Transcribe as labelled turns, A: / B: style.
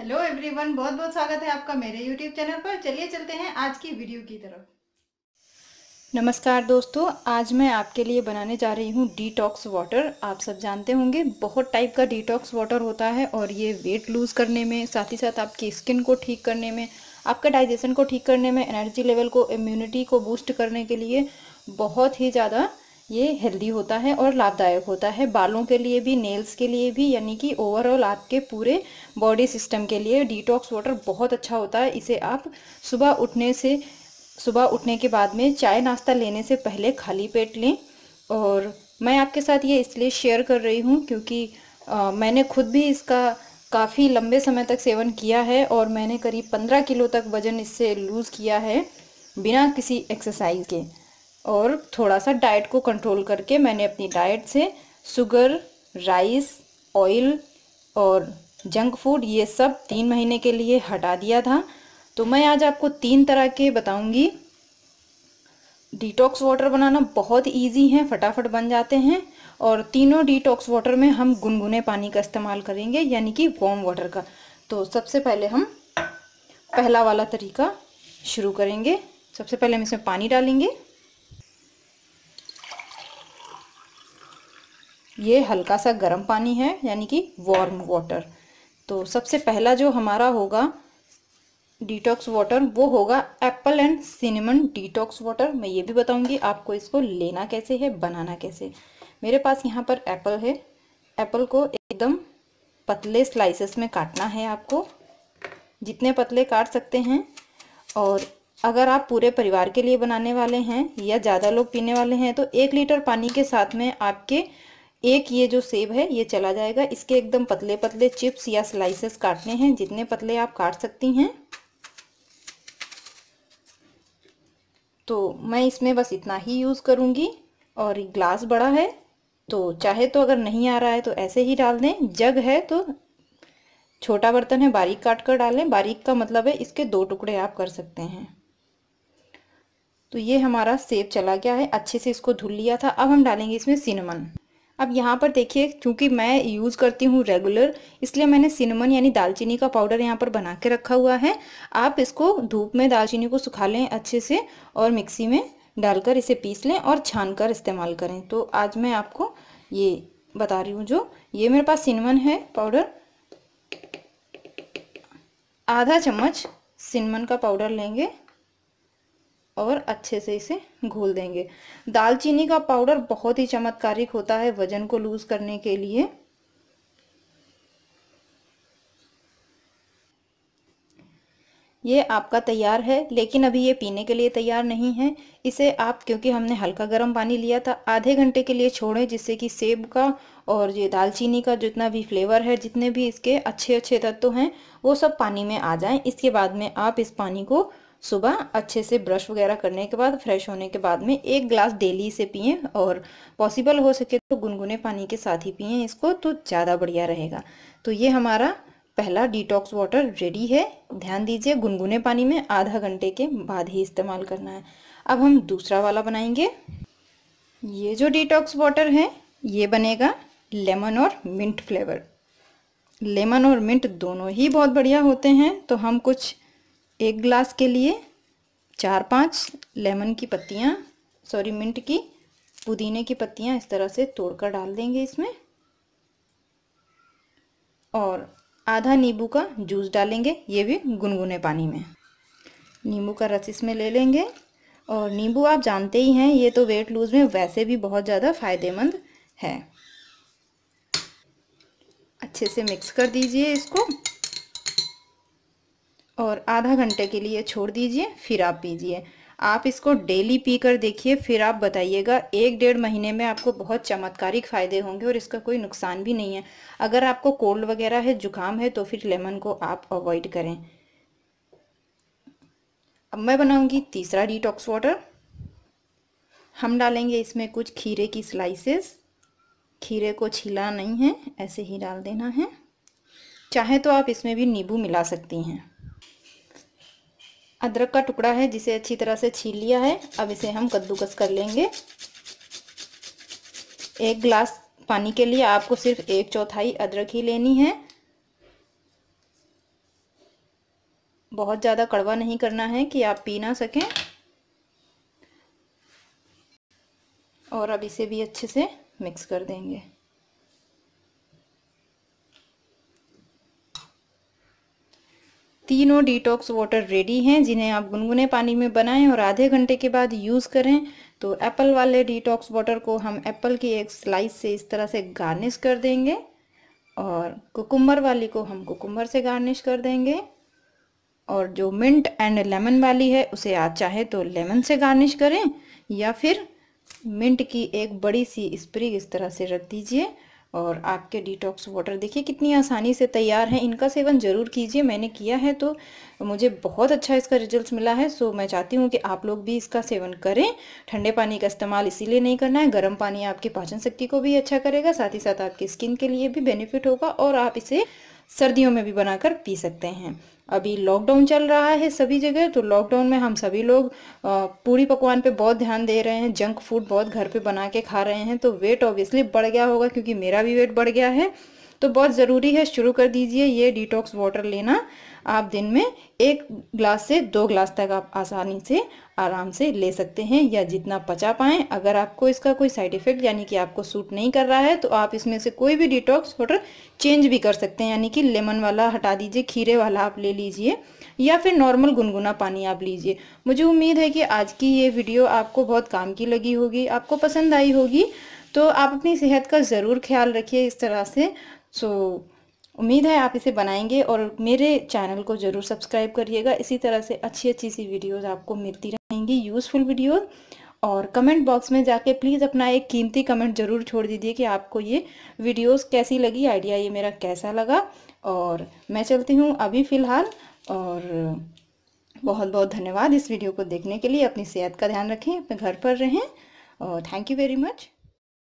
A: hello everyone बहुत बहुत स्वागत है आपका मेरे यूट्यूब चैनल पर चलिए चलते हैं आज की वीडियो की तरफ नमस्कार दोस्तों आज मैं आपके लिए बनाने जा रही हूँ डिटॉक्स वाटर आप सब जानते होंगे बहुत टाइप का डिटॉक्स वाटर होता है और ये वेट लूज़ करने में साथ ही साथ आपकी स्किन को ठीक करने में आपका डाइजेशन को ठीक करने में एनर्जी लेवल को इम्यूनिटी को बूस्ट करने के लिए बहुत ही ज़्यादा ये हेल्दी होता है और लाभदायक होता है बालों के लिए भी नेल्स के लिए भी यानी कि ओवरऑल आपके पूरे बॉडी सिस्टम के लिए डिटॉक्स वाटर बहुत अच्छा होता है इसे आप सुबह उठने से सुबह उठने के बाद में चाय नाश्ता लेने से पहले खाली पेट लें और मैं आपके साथ ये इसलिए शेयर कर रही हूँ क्योंकि आ, मैंने खुद भी इसका काफ़ी लंबे समय तक सेवन किया है और मैंने करीब पंद्रह किलो तक वज़न इससे लूज़ किया है बिना किसी एक्सरसाइज के और थोड़ा सा डाइट को कंट्रोल करके मैंने अपनी डाइट से शुगर राइस ऑयल और जंक फूड ये सब तीन महीने के लिए हटा दिया था तो मैं आज आपको तीन तरह के बताऊंगी डिटॉक्स वाटर बनाना बहुत इजी है फटाफट बन जाते हैं और तीनों डिटॉक्स वाटर में हम गुनगुने पानी का इस्तेमाल करेंगे यानी कि वॉम वाटर का तो सबसे पहले हम पहला वाला तरीका शुरू करेंगे सबसे पहले हम इसमें पानी डालेंगे ये हल्का सा गर्म पानी है यानी कि वार्म वाटर तो सबसे पहला जो हमारा होगा डिटॉक्स वाटर वो होगा apple and cinnamon detox water मैं ये भी बताऊंगी आपको इसको लेना कैसे है बनाना कैसे मेरे पास यहाँ पर एप्पल है एप्पल को एकदम पतले स्लाइसेस में काटना है आपको जितने पतले काट सकते हैं और अगर आप पूरे परिवार के लिए बनाने वाले हैं या ज़्यादा लोग पीने वाले हैं तो एक लीटर पानी के साथ में आपके एक ये जो सेब है ये चला जाएगा इसके एकदम पतले पतले चिप्स या स्लाइसेस काटने हैं जितने पतले आप काट सकती हैं तो मैं इसमें बस इतना ही यूज़ करूँगी और ग्लास बड़ा है तो चाहे तो अगर नहीं आ रहा है तो ऐसे ही डाल दें जग है तो छोटा बर्तन है बारीक काट कर डालें बारीक का मतलब है इसके दो टुकड़े आप कर सकते हैं तो ये हमारा सेब चला गया है अच्छे से इसको धुल लिया था अब हम डालेंगे इसमें सिनेमन अब यहाँ पर देखिए क्योंकि मैं यूज़ करती हूँ रेगुलर इसलिए मैंने सिनेमन यानी दालचीनी का पाउडर यहाँ पर बना के रखा हुआ है आप इसको धूप में दालचीनी को सुखा लें अच्छे से और मिक्सी में डालकर इसे पीस लें और छान कर इस्तेमाल करें तो आज मैं आपको ये बता रही हूँ जो ये मेरे पास सिनेमन है पाउडर आधा चम्मच सिनेमन का पाउडर लेंगे और अच्छे से इसे घोल देंगे दालचीनी का पाउडर बहुत ही चमत्कारिक होता है वजन को लूज करने के लिए ये आपका तैयार है लेकिन अभी ये पीने के लिए तैयार नहीं है इसे आप क्योंकि हमने हल्का गर्म पानी लिया था आधे घंटे के लिए छोड़ें जिससे कि सेब का और ये दालचीनी का जितना भी फ्लेवर है जितने भी इसके अच्छे अच्छे तत्व हैं वो सब पानी में आ जाएं इसके बाद में आप इस पानी को सुबह अच्छे से ब्रश वगैरह करने के बाद फ्रेश होने के बाद में एक ग्लास डेली से पिए और पॉसिबल हो सके तो गुनगुने पानी के साथ ही पिए इसको तो ज़्यादा बढ़िया रहेगा तो ये हमारा पहला डिटॉक्स वाटर रेडी है ध्यान दीजिए गुनगुने पानी में आधा घंटे के बाद ही इस्तेमाल करना है अब हम दूसरा वाला बनाएंगे ये जो डिटॉक्स वाटर है ये बनेगा लेमन और मिंट फ्लेवर लेमन और मिंट दोनों ही बहुत बढ़िया होते हैं तो हम कुछ एक ग्लास के लिए चार पांच लेमन की पत्तियाँ सॉरी मिंट की पुदीने की पत्तियाँ इस तरह से तोड़कर डाल देंगे इसमें और आधा नींबू का जूस डालेंगे ये भी गुनगुने पानी में नींबू का रस इसमें ले लेंगे और नींबू आप जानते ही हैं ये तो वेट लूज़ में वैसे भी बहुत ज़्यादा फ़ायदेमंद है अच्छे से मिक्स कर दीजिए इसको और आधा घंटे के लिए छोड़ दीजिए फिर आप पीजिए आप इसको डेली पी कर देखिए फिर आप बताइएगा एक डेढ़ महीने में आपको बहुत चमत्कारिक फ़ायदे होंगे और इसका कोई नुकसान भी नहीं है अगर आपको कोल्ड वगैरह है जुकाम है तो फिर लेमन को आप अवॉइड करें अब मैं बनाऊंगी तीसरा डिटॉक्स वाटर हम डालेंगे इसमें कुछ खीरे की स्लाइसेस खीरे को छीला नहीं है ऐसे ही डाल देना है चाहे तो आप इसमें भी नींबू मिला सकती हैं अदरक का टुकड़ा है जिसे अच्छी तरह से छील लिया है अब इसे हम कद्दूकस कर लेंगे एक ग्लास पानी के लिए आपको सिर्फ एक चौथाई अदरक ही लेनी है बहुत ज़्यादा कड़वा नहीं करना है कि आप पी ना सकें और अब इसे भी अच्छे से मिक्स कर देंगे तीनों डिटॉक्स वाटर रेडी हैं जिन्हें आप गुनगुने पानी में बनाएं और आधे घंटे के बाद यूज़ करें तो एप्पल वाले डिटॉक्स वाटर को हम एप्पल की एक स्लाइस से इस तरह से गार्निश कर देंगे और कुकुम्बर वाली को हम कुकुम्बर से गार्निश कर देंगे और जो मिंट एंड लेमन वाली है उसे आप चाहे तो लेमन से गार्निश करें या फिर मिंट की एक बड़ी सी स्प्रिग इस तरह से रख दीजिए और आपके डिटॉक्स वाटर देखिए कितनी आसानी से तैयार हैं इनका सेवन ज़रूर कीजिए मैंने किया है तो मुझे बहुत अच्छा इसका रिजल्ट मिला है सो मैं चाहती हूँ कि आप लोग भी इसका सेवन करें ठंडे पानी का इस्तेमाल इसीलिए नहीं करना है गर्म पानी आपकी पाचन शक्ति को भी अच्छा करेगा साथ ही साथ आपकी स्किन के लिए भी बेनिफिट होगा और आप इसे सर्दियों में भी बनाकर पी सकते हैं अभी लॉकडाउन चल रहा है सभी जगह तो लॉकडाउन में हम सभी लोग पूरी पकवान पे बहुत ध्यान दे रहे हैं जंक फूड बहुत घर पे बना के खा रहे हैं तो वेट ऑब्वियसली बढ़ गया होगा क्योंकि मेरा भी वेट बढ़ गया है तो बहुत ज़रूरी है शुरू कर दीजिए ये डिटॉक्स वाटर लेना आप दिन में एक ग्लास से दो ग्लास तक आप आसानी से आराम से ले सकते हैं या जितना पचा पाएँ अगर आपको इसका कोई साइड इफ़ेक्ट यानी कि आपको सूट नहीं कर रहा है तो आप इसमें से कोई भी डिटॉक्स वाटर चेंज भी कर सकते हैं यानी कि लेमन वाला हटा दीजिए खीरे वाला आप ले लीजिए या फिर नॉर्मल गुनगुना पानी आप लीजिए मुझे उम्मीद है कि आज की ये वीडियो आपको बहुत काम की लगी होगी आपको पसंद आई होगी तो आप अपनी सेहत का ज़रूर ख्याल रखिए इस तरह से सो उम्मीद है आप इसे बनाएंगे और मेरे चैनल को ज़रूर सब्सक्राइब करिएगा इसी तरह से अच्छी अच्छी सी वीडियोस आपको मिलती रहेंगी यूज़फुल वीडियो और कमेंट बॉक्स में जाके प्लीज़ अपना एक कीमती कमेंट ज़रूर छोड़ दीजिए कि आपको ये वीडियोस कैसी लगी आइडिया ये मेरा कैसा लगा और मैं चलती हूँ अभी फ़िलहाल और बहुत बहुत धन्यवाद इस वीडियो को देखने के लिए अपनी सेहत का ध्यान रखें अपने घर पर रहें और थैंक यू वेरी मच